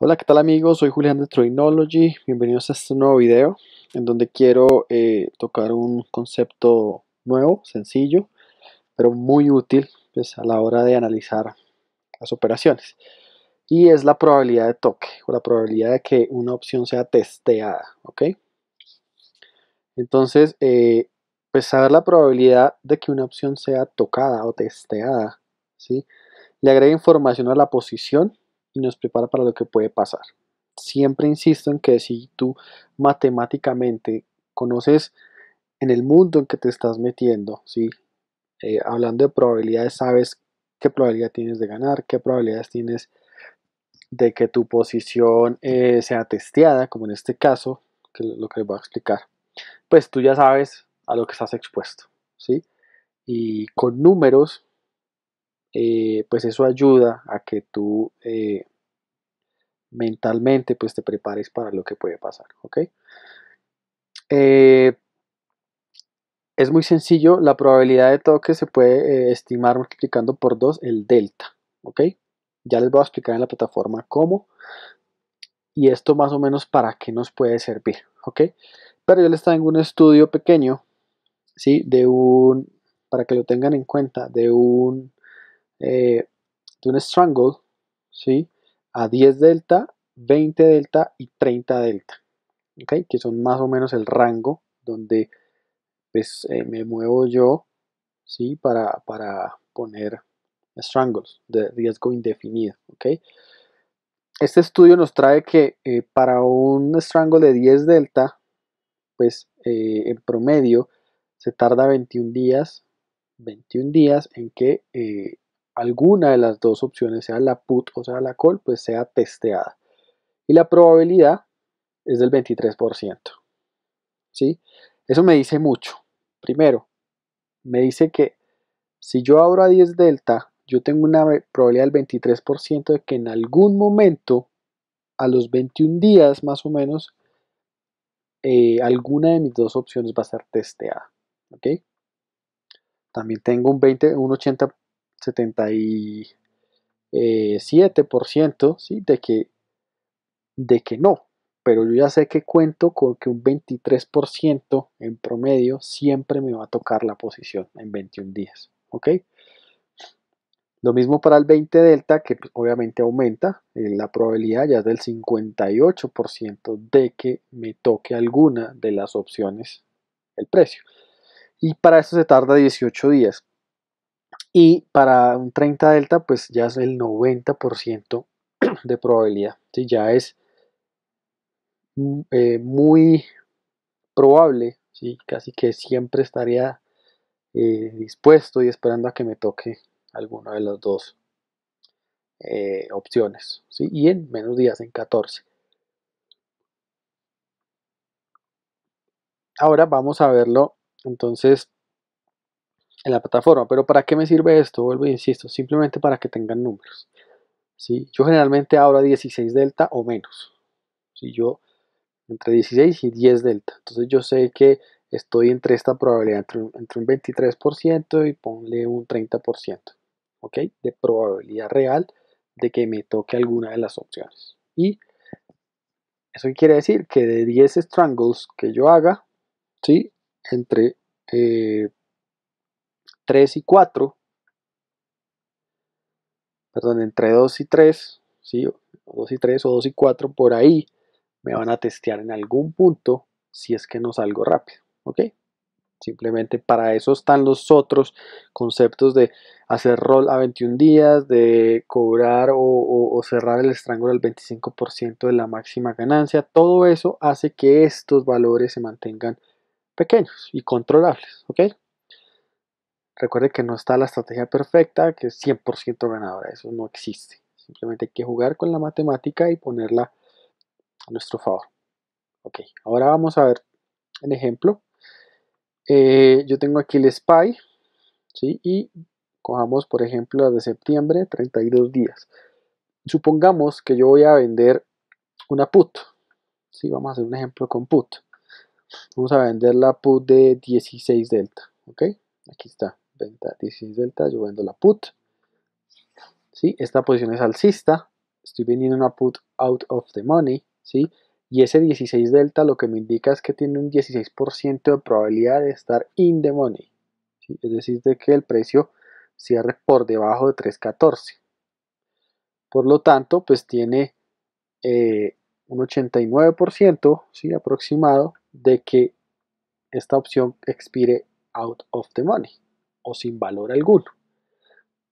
Hola, ¿qué tal amigos? Soy Julián de Troinology. Bienvenidos a este nuevo video en donde quiero eh, tocar un concepto nuevo, sencillo, pero muy útil pues, a la hora de analizar las operaciones. Y es la probabilidad de toque o la probabilidad de que una opción sea testeada. ¿ok? Entonces, eh, pues saber la probabilidad de que una opción sea tocada o testeada, ¿sí? le agrega información a la posición y nos prepara para lo que puede pasar. Siempre insisto en que si tú matemáticamente conoces en el mundo en que te estás metiendo, ¿sí? Eh, hablando de probabilidades, sabes qué probabilidad tienes de ganar, qué probabilidades tienes de que tu posición eh, sea testeada, como en este caso, que es lo que les voy a explicar, pues tú ya sabes a lo que estás expuesto, ¿sí? Y con números eh, pues eso ayuda a que tú eh, mentalmente pues te prepares para lo que puede pasar, ¿ok? Eh, es muy sencillo, la probabilidad de todo que se puede estimar multiplicando por 2 el delta, ¿ok? Ya les voy a explicar en la plataforma cómo y esto más o menos para qué nos puede servir, ¿ok? Pero yo les traigo un estudio pequeño, ¿sí? De un, para que lo tengan en cuenta, de un eh, de un strangle, ¿sí? A 10 delta, 20 delta y 30 delta, Que son más o menos el rango donde pues, eh, me muevo yo, ¿sí? Para, poner strangles de riesgo indefinido, Este estudio nos trae que eh, para un strangle de 10 delta, pues en promedio se tarda 21 días, 21 días en que alguna de las dos opciones, sea la put o sea la call, pues sea testeada. Y la probabilidad es del 23%. ¿sí? Eso me dice mucho. Primero, me dice que si yo abro a 10 delta, yo tengo una probabilidad del 23% de que en algún momento, a los 21 días más o menos, eh, alguna de mis dos opciones va a ser testeada. ok También tengo un, 20, un 80% 77%, ¿sí? De que, de que no, pero yo ya sé que cuento con que un 23% en promedio siempre me va a tocar la posición en 21 días, ¿ok? Lo mismo para el 20 delta, que pues, obviamente aumenta, eh, la probabilidad ya es del 58% de que me toque alguna de las opciones el precio. Y para eso se tarda 18 días. Y para un 30 delta, pues ya es el 90% de probabilidad. ¿sí? Ya es eh, muy probable, ¿sí? casi que siempre estaría eh, dispuesto y esperando a que me toque alguna de las dos eh, opciones. Y en menos días, en 14. Ahora vamos a verlo entonces en la plataforma. Pero ¿para qué me sirve esto? Vuelvo y insisto, simplemente para que tengan números. ¿sí? Yo generalmente abro a 16 delta o menos. Si Yo entre 16 y 10 delta. Entonces yo sé que estoy entre esta probabilidad, entre un, 23% y ponle un 30%. ¿Ok? De probabilidad real de que me toque alguna de las opciones. Y eso quiere decir que de 10 strangles que yo haga, ¿sí? entre eh, 3 y 4, perdón, entre 2 y 3, ¿sí? 2 y 3 o 2 y 4, por ahí me van a testear en algún punto si es que no salgo rápido, ¿ok? Simplemente para eso están los otros conceptos de hacer roll a 21 días, de cobrar o, cerrar el estrangulo al 25% de la máxima ganancia. Todo eso hace que estos valores se mantengan pequeños y controlables, ¿ok? Recuerde que no está la estrategia perfecta, que es 100% ganadora, eso no existe. Simplemente hay que jugar con la matemática y ponerla a nuestro favor. Ok, ahora vamos a ver el ejemplo. Eh, yo tengo aquí el SPY, Y cojamos, por ejemplo, las de septiembre, 32 días. Supongamos que yo voy a vender una put, ¿sí? Vamos a hacer un ejemplo con put. Vamos a vender la put de 16 delta, ¿ok? Aquí está, venta 16 delta, yo vendo la put. ¿sí? Esta posición es alcista, estoy vendiendo una put out of the money, ¿sí? y ese 16 delta lo que me indica es que tiene un 16% de probabilidad de estar in the money, es decir, de que el precio cierre por debajo de 3.14. Por lo tanto, pues tiene eh, un 89% ¿sí? aproximado de que esta opción expire out of the money o sin valor alguno.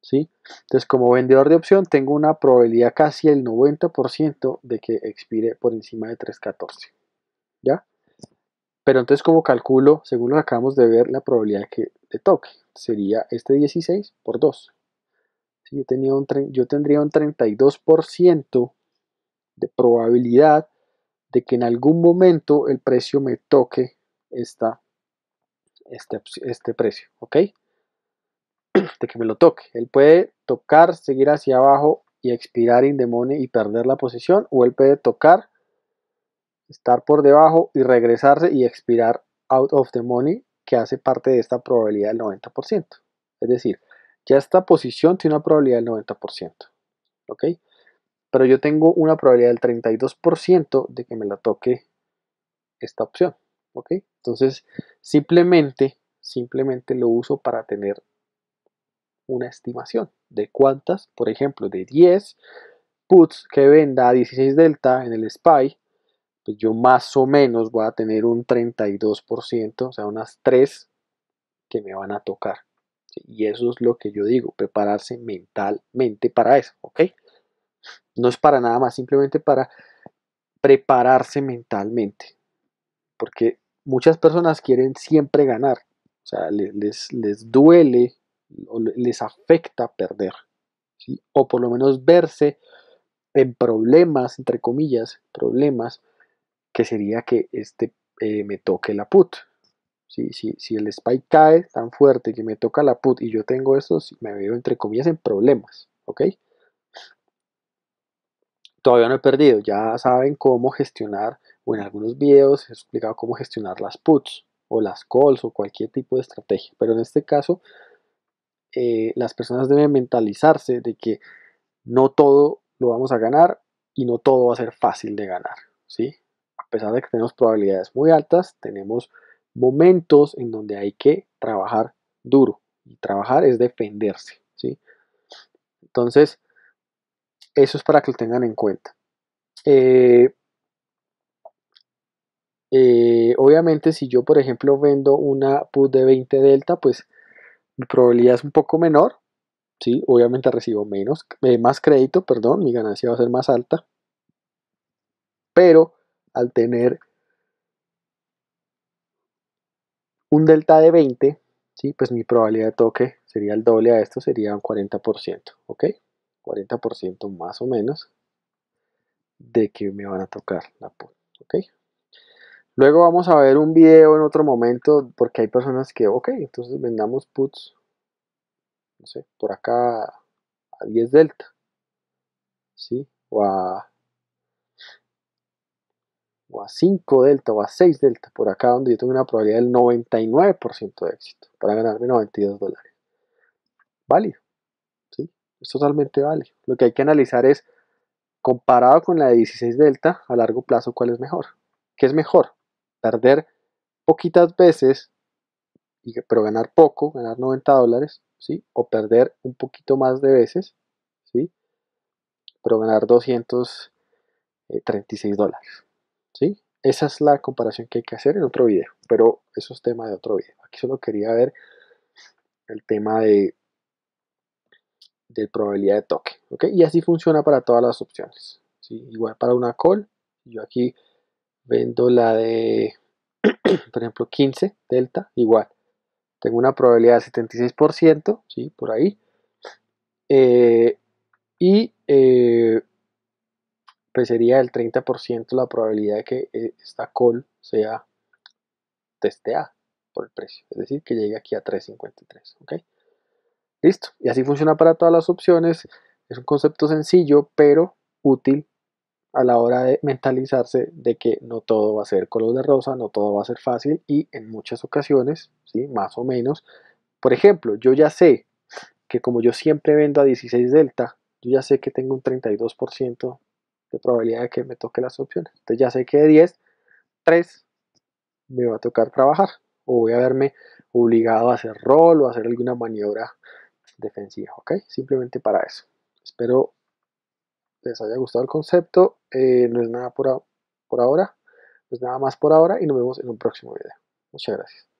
¿sí? Entonces, como vendedor de opción, tengo una probabilidad casi el 90% de que expire por encima de 3.14. ¿Ya? Pero entonces, como calculo, según lo acabamos de ver, la probabilidad de que le toque? Sería este 16 por 2. Yo, tenía un, yo tendría un 32% de probabilidad de que en algún momento el precio me toque esta, este, este precio. ¿Ok? de que me lo toque. Él puede tocar, seguir hacia abajo y expirar in the money y perder la posición, o él puede tocar, estar por debajo y regresarse y expirar out of the money, que hace parte de esta probabilidad del 90%. Es decir, ya esta posición tiene una probabilidad del 90%. ¿Ok? Pero yo tengo una probabilidad del 32% de que me la toque esta opción. ¿Ok? Entonces, simplemente, simplemente lo uso para tener una estimación de cuántas, por ejemplo, de 10 puts que venda a 16 delta en el SPY, pues yo más o menos voy a tener un 32%, o sea, unas 3 que me van a tocar. Y eso es lo que yo digo, prepararse mentalmente para eso, ¿ok? No es para nada más, simplemente para prepararse mentalmente. Porque muchas personas quieren siempre ganar. O sea, les, les duele les afecta perder, o por lo menos verse en problemas, entre comillas, problemas, que sería que este eh, me toque la put. ¿sí? Si, si, el spike cae tan fuerte que me toca la put y yo tengo esto me veo entre comillas en problemas, ¿ok? Todavía no he perdido, ya saben cómo gestionar, o en algunos videos he explicado cómo gestionar las puts, o las calls, o cualquier tipo de estrategia, pero en este caso eh, las personas deben mentalizarse de que no todo lo vamos a ganar y no todo va a ser fácil de ganar, ¿sí? A pesar de que tenemos probabilidades muy altas, tenemos momentos en donde hay que trabajar duro. Y trabajar es defenderse, ¿sí? Entonces, eso es para que lo tengan en cuenta. Eh, eh, obviamente, si yo, por ejemplo, vendo una PUT de 20 delta, pues mi probabilidad es un poco menor, ¿sí? obviamente recibo menos, eh, más crédito, perdón, mi ganancia va a ser más alta, pero al tener un delta de 20, ¿sí? pues mi probabilidad de toque sería el doble a esto, sería un 40%, ¿ok? 40% más o menos de que me van a tocar la punta, ¿ok? Luego vamos a ver un video en otro momento porque hay personas que, ok, entonces vendamos puts, no sé, por acá a 10 delta, ¿sí? O a, 5 delta o a 6 delta, por acá donde yo tengo una probabilidad del 99% de éxito para ganarme 92 dólares. Válido, ¿sí? Es totalmente válido. Lo que hay que analizar es, comparado con la de 16 delta, a largo plazo, ¿cuál es mejor? ¿Qué es mejor? perder poquitas veces, pero ganar poco, ganar 90 dólares, ¿sí? O perder un poquito más de veces, ¿sí? Pero ganar 236 eh, dólares, ¿sí? Esa es la comparación que hay que hacer en otro video, pero eso es tema de otro video. Aquí solo quería ver el tema de, de probabilidad de toque, Y así funciona para todas las opciones, ¿sí? Igual para una call, yo aquí Vendo la de, por ejemplo, 15 delta, igual. Tengo una probabilidad de 76%, ¿sí? Por ahí. Eh, y eh, pues sería el 30% la probabilidad de que eh, esta call sea testeada por el precio. Es decir, que llegue aquí a 3.53, ¿ok? Listo. Y así funciona para todas las opciones. Es un concepto sencillo, pero útil a la hora de mentalizarse de que no todo va a ser color de rosa, no todo va a ser fácil y en muchas ocasiones, ¿sí? más o menos, por ejemplo, yo ya sé que como yo siempre vendo a 16 delta, yo ya sé que tengo un 32% de probabilidad de que me toque las opciones. Entonces ya sé que de 10, 3 me va a tocar trabajar o voy a verme obligado a hacer rol o a hacer alguna maniobra defensiva, ¿ok? Simplemente para eso. Espero les haya gustado el concepto. Eh, no es nada por, por ahora, no es nada más por ahora y nos vemos en un próximo video. Muchas gracias.